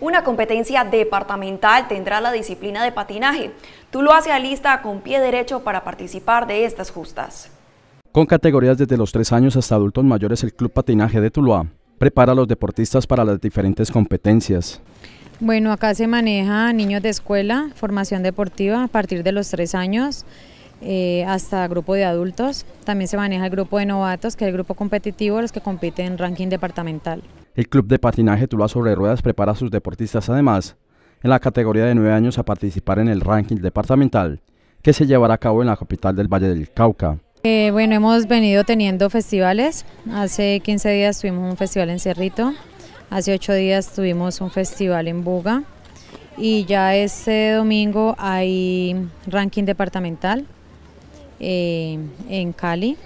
Una competencia departamental tendrá la disciplina de patinaje. Tuluá se alista con pie derecho para participar de estas justas. Con categorías desde los tres años hasta adultos mayores, el Club Patinaje de Tuluá prepara a los deportistas para las diferentes competencias. Bueno, acá se maneja niños de escuela, formación deportiva a partir de los tres años. Eh, hasta grupo de adultos. También se maneja el grupo de novatos, que es el grupo competitivo, los que compiten en ranking departamental. El Club de Patinaje Tula Sobre Ruedas prepara a sus deportistas además en la categoría de nueve años a participar en el ranking departamental que se llevará a cabo en la capital del Valle del Cauca. Eh, bueno, hemos venido teniendo festivales. Hace 15 días tuvimos un festival en Cerrito, hace 8 días tuvimos un festival en Buga y ya este domingo hay ranking departamental eh, en Cali.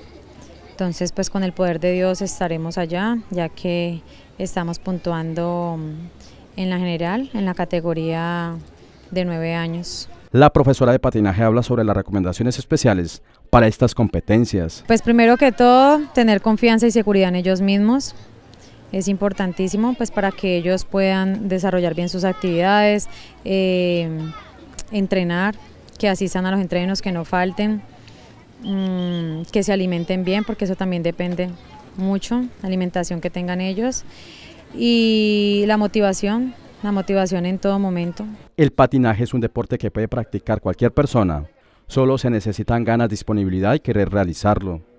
Entonces, pues con el poder de Dios estaremos allá, ya que estamos puntuando mm, en la general, en la categoría de nueve años. La profesora de patinaje habla sobre las recomendaciones especiales para estas competencias. Pues primero que todo, tener confianza y seguridad en ellos mismos. Es importantísimo pues para que ellos puedan desarrollar bien sus actividades, eh, entrenar, que asistan a los entrenos, que no falten, mm, que se alimenten bien, porque eso también depende mucho, la alimentación que tengan ellos y la motivación, la motivación en todo momento. El patinaje es un deporte que puede practicar cualquier persona, solo se necesitan ganas, disponibilidad y querer realizarlo.